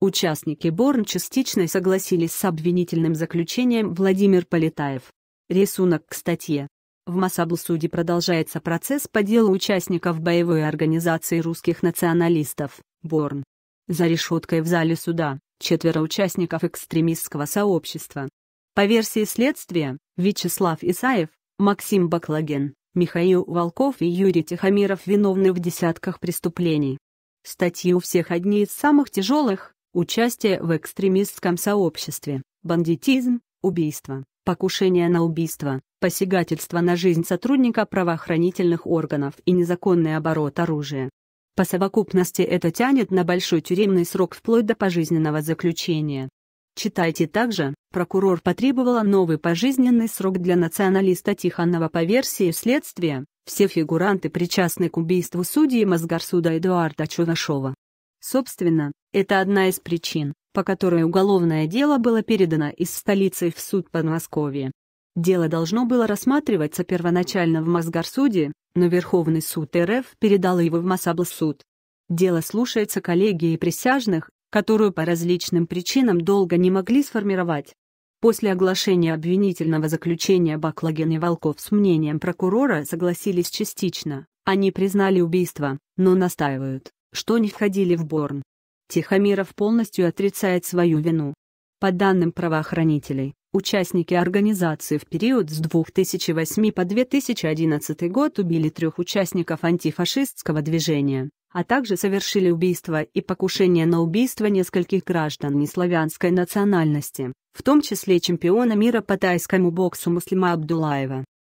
Участники Борн частично согласились с обвинительным заключением Владимир Полетаев. Рисунок к статье. В Масаблсуде продолжается процесс по делу участников боевой организации русских националистов, Борн. За решеткой в зале суда, четверо участников экстремистского сообщества. По версии следствия, Вячеслав Исаев, Максим Баклаген, Михаил Волков и Юрий Тихомиров виновны в десятках преступлений. Статьи у всех одни из самых тяжелых, участие в экстремистском сообществе, бандитизм, убийство, покушение на убийство, посягательство на жизнь сотрудника правоохранительных органов и незаконный оборот оружия. По совокупности это тянет на большой тюремный срок вплоть до пожизненного заключения. Читайте также, прокурор потребовала новый пожизненный срок для националиста Тихонова по версии следствия, все фигуранты причастны к убийству судьи Мосгорсуда Эдуарда Чунашова. Собственно, это одна из причин, по которой уголовное дело было передано из столицы в суд Подмосковья. Дело должно было рассматриваться первоначально в Мосгорсуде, но Верховный суд РФ передал его в Мособлсуд. Дело слушается коллегией присяжных, которую по различным причинам долго не могли сформировать. После оглашения обвинительного заключения Баклаген и Волков с мнением прокурора согласились частично, они признали убийство, но настаивают, что не входили в Борн. Тихомиров полностью отрицает свою вину. По данным правоохранителей, участники организации в период с 2008 по 2011 год убили трех участников антифашистского движения, а также совершили убийство и покушение на убийство нескольких граждан неславянской национальности, в том числе чемпиона мира по тайскому боксу Муслима Абдулаева.